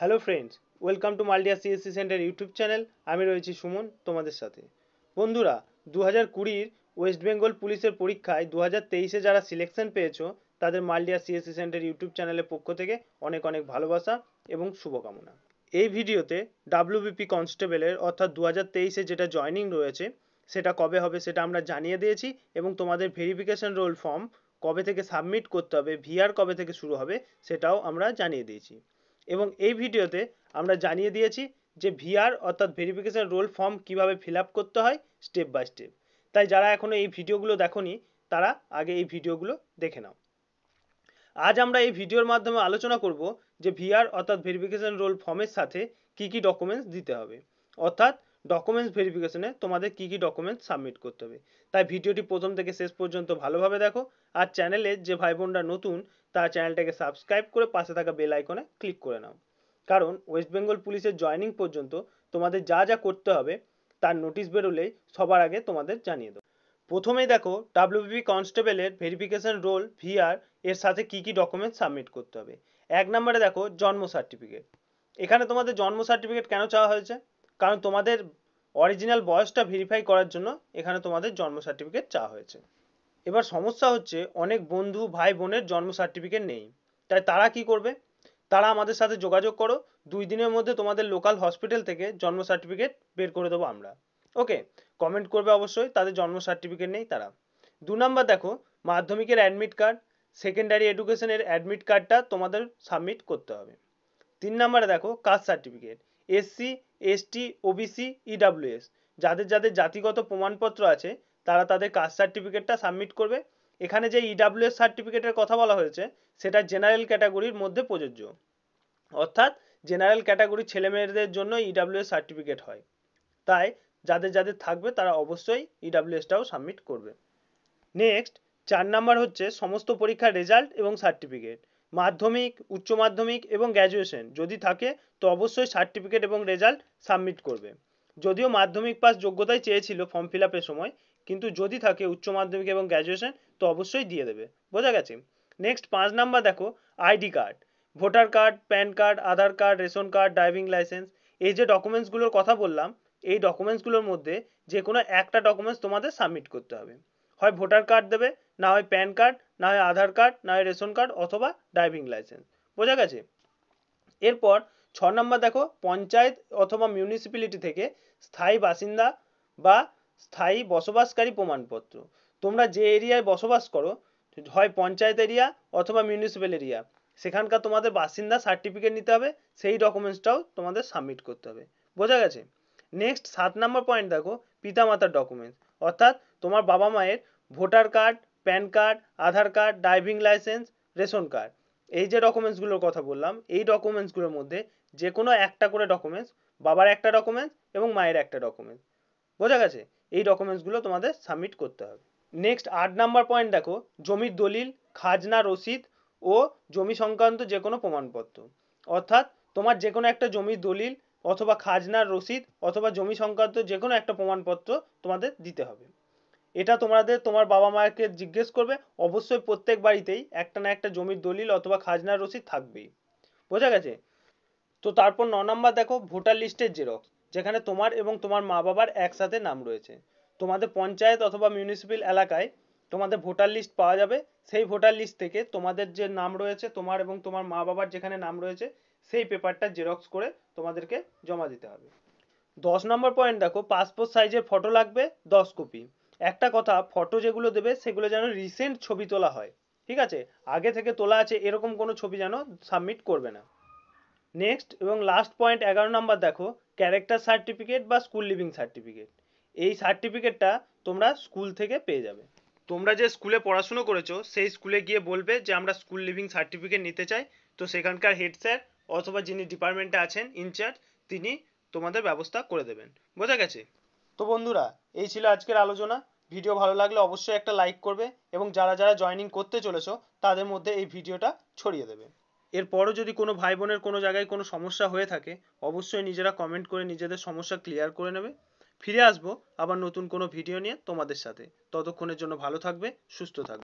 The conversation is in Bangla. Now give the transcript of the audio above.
hello friends welcome to Maldia CSC centre YouTube channel আমি রয়েছি সুমন তোমাদের সাথে বন্ধুরা দু হাজার কুড়ির ওয়েস্ট বেঙ্গল পুলিশের পরীক্ষায় দু হাজার তেইশে যারা সিলেকশন পেয়েছো তাদের মালডিয়া সিএসসি সেন্টার ইউটিউব চ্যানেলের পক্ষ থেকে অনেক অনেক ভালোবাসা এবং শুভকামনা এই ভিডিওতে ডাব্লিউবিপি কনস্টেবলের অর্থাৎ দু হাজার তেইশে যেটা জয়নিং রয়েছে সেটা কবে হবে সেটা আমরা জানিয়ে দিয়েছি এবং তোমাদের ভেরিফিকেশন রোল ফর্ম কবে থেকে সাবমিট করতে হবে ভিআর কবে থেকে শুরু হবে সেটাও আমরা জানিয়ে দিয়েছি এবং এই ভিডিওতে আমরা জানিয়ে দিয়েছি যে ভিআর অর্থাৎ ভেরিফিকেশান রোল ফর্ম কীভাবে ফিল করতে হয় স্টেপ বাই স্টেপ তাই যারা এখনও এই ভিডিওগুলো দেখনি তারা আগে এই ভিডিওগুলো দেখে নাও আজ আমরা এই ভিডিওর মাধ্যমে আলোচনা করব যে ভিআর অর্থাৎ ভেরিফিকেশান রোল ফর্মের সাথে কি কি ডকুমেন্টস দিতে হবে অর্থাৎ ডকুমেন্টস ভেরিফিকেশনে তোমাদের কি কি ডকুমেন্টস সাবমিট করতে হবে তাই ভিডিওটি প্রথম থেকে শেষ পর্যন্ত ভালোভাবে দেখো আর চ্যানেলে যে ভাই বোনরা নতুন তার চ্যানেলটাকে সাবস্ক্রাইব করে পাশে থাকা বেল আইকনে ক্লিক করে নাও কারণ ওয়েস্ট বেঙ্গল পুলিশের জয়নিং পর্যন্ত তোমাদের যা যা করতে হবে তার নোটিশ বেরোলেই সবার আগে তোমাদের জানিয়ে দেবো প্রথমেই দেখো ডাব্লিউবি কনস্টেবলের ভেরিফিকেশন রোল ভিআর এর সাথে কি কি ডকুমেন্টস সাবমিট করতে হবে এক নম্বরে দেখো জন্ম সার্টিফিকেট এখানে তোমাদের জন্ম সার্টিফিকেট কেন চাওয়া হয়েছে কারণ তোমাদের অরিজিনাল বয়সটা ভেরিফাই করার জন্য এখানে তোমাদের জন্ম সার্টিফিকেট চাওয়া হয়েছে এবার সমস্যা হচ্ছে অনেক বন্ধু ভাই বোনের জন্ম সার্টিফিকেট নেই তাই তারা কি করবে তারা আমাদের সাথে যোগাযোগ করো দুই দিনের মধ্যে তোমাদের লোকাল হসপিটাল থেকে জন্ম সার্টিফিকেট বের করে দেবো আমরা ওকে কমেন্ট করবে অবশ্যই তাদের জন্ম সার্টিফিকেট নেই তারা দু নাম্বার দেখো মাধ্যমিকের অ্যাডমিট কার্ড সেকেন্ডারি এডুকেশনের অ্যাডমিট কার্ডটা তোমাদের সাবমিট করতে হবে তিন নম্বরে দেখো caste certificate SC ST OBC EWS যাদের যাদের জাতিগত প্রমাণপত্র আছে তারা তাদের কাস্ট সার্টিফিকেটটা সাবমিট করবে এখানে যে ইডাব্লিউএস e সার্টিফিকেটের কথা বলা হয়েছে সেটা জেনারেল ক্যাটাগরির মধ্যে প্রযোজ্য অর্থাৎ জেনারেল ক্যাটাগরির ছেলেমেয়েদের জন্য ইডাব্লিউএস e সার্টিফিকেট হয় তাই যাদের যাদের থাকবে তারা অবশ্যই ইডাব্লিউএসটাও e সাবমিট করবে নেক্সট চার নাম্বার হচ্ছে সমস্ত পরীক্ষার রেজাল্ট এবং সার্টিফিকেট মাধ্যমিক উচ্চ মাধ্যমিক এবং গ্র্যাজুয়েশন যদি থাকে তো অবশ্যই সার্টিফিকেট এবং রেজাল্ট সাবমিট করবে যদিও মাধ্যমিক পাস যোগ্যতাই চেয়েছিল ফর্ম ফিল আপের সময় কিন্তু যদি থাকে উচ্চ মাধ্যমিক এবং গ্র্যাজুয়েশন তো অবশ্যই দিয়ে দেবে বোঝা গেছে নেক্সট পাঁচ নাম্বার দেখো ID card voter card PAN card Aadhaar card ration card driving licence এই যে ডকুমেন্টসগুলোর কথা বললাম এই ডকুমেন্টসগুলোর মধ্যে যে কোনো একটা ডকুমেন্টস তোমাদের সাবমিট করতে হবে হয় ভোটার কার্ড দেবে না হয় প্যান কার্ড না হয় আধার কার্ড না হয় রেশন কার্ড অথবা ড্রাইভিং লাইসেন্স বোঝা গেছে এরপর ছ নম্বর দেখো পঞ্চায়েত অথবা মিউনিসিপ্যালিটি থেকে স্থায়ী বাসিন্দা বা স্থায়ী বসবাসকারী প্রমাণপত্র তোমরা যে এরিয়ায় বসবাস করো হয় পঞ্চায়েত এরিয়া অথবা মিউনিসিপ্যাল এরিয়া সেখানকার তোমাদের বাসিন্দা সার্টিফিকেট নিতে হবে সেই ডকুমেন্টসটাও তোমাদের সাবমিট করতে হবে বোঝা গেছে নেক্সট সাত নম্বর পয়েন্ট দেখো পিতামাতার ডকুমেন্টস অর্থাৎ তোমার বাবা মায়ের voter card PAN card Aadhaar card driving licence ration card এই যে ডকুমেন্টসগুলোর কথা বললাম এই ডকুমেন্টসগুলোর মধ্যে যে কোনো একটা করে ডকুমেন্টস বাবার একটা ডকুমেন্টস এবং মায়ের একটা ডকুমেন্টস বোঝা গেছে এই ডকুমেন্টসগুলো তোমাদের সাবমিট করতে হবে নেক্সট আট নাম্বার পয়েন্ট দেখো জমির দলিল খাজনা রসিদ ও জমি সংক্রান্ত যে কোনো প্রমাণপত্র অর্থাৎ তোমার যে কোনো একটা জমির দলিল অথবা খাজনার রসিদ অথবা জমি সংক্রান্ত যে কোনো একটা প্রমাণপত্র তোমাদের দিতে হবে এটা তোমাদের তোমার বাবা মাকে জিজ্ঞেস করবে অবশ্যই প্রত্যেক বাড়িতেই একটা না একটা জমির দলিল অথবা খাজনার রসিদ থাকবেই বোঝা গেছে তো তারপর ন নম্বর দেখো ভোটার লিস্টের জেরক্স যেখানে তোমার এবং তোমার মা বাবার একসাথে নাম রয়েছে তোমাদের পঞ্চায়েত অথবা মিউনিসিপ্যাল এলাকায় তোমাদের ভোটার লিস্ট পাওয়া যাবে সেই ভোটার লিস্ট থেকে তোমাদের যে নাম রয়েছে তোমার এবং তোমার মা বাবার যেখানে নাম রয়েছে সেই পেপারটা জেরক্স করে তোমাদেরকে জমা দিতে হবে দশ নম্বর পয়েন্ট দেখো পাসপোর্ট সাইজের ফটো লাগবে দশ কপি একটা কথা ফটো যেগুলো দেবে সেগুলো যেন রিসেন্ট ছবি তোলা হয় ঠিক আছে আগে থেকে তোলা আছে এরকম কোনো ছবি যেন সাবমিট করবে না নেক্সট এবং লাস্ট পয়েন্ট এগারো নাম্বার দেখো ক্যারেক্টার সার্টিফিকেট বা স্কুল লিভিং সার্টিফিকেট এই সার্টিফিকেটটা তোমরা স্কুল থেকে পেয়ে যাবে তোমরা যে স্কুলে পড়াশুনো করেছো সেই স্কুলে গিয়ে বলবে যে আমরা স্কুল লিভিং সার্টিফিকেট নিতে চাই তো সেখানকার হেড স্যার অথবা যিনি ডিপার্টমেন্টে আছেন ইনচার্জ তিনি তোমাদের ব্যবস্থা করে দেবেন বোঝা গেছে তো বন্ধুরা এই ছিল আজকের আলোচনা ভিডিও ভালো লাগলে অবশ্যই একটা লাইক করবে এবং যারা যারা জয়েনিং করতে চলেছো তাদের মধ্যে এই ভিডিওটা ছড়িয়ে দেবে এরপরও যদি কোনো ভাই বোনের কোনো জায়গায় কোনো সমস্যা হয়ে থাকে অবশ্যই নিজেরা কমেন্ট করে নিজেদের সমস্যা ক্লিয়ার করে নেবে ফিরে আসবো আবার নতুন কোনো ভিডিও নিয়ে তোমাদের সাথে ততক্ষণের জন্য ভালো থাকবে সুস্থ থাকবে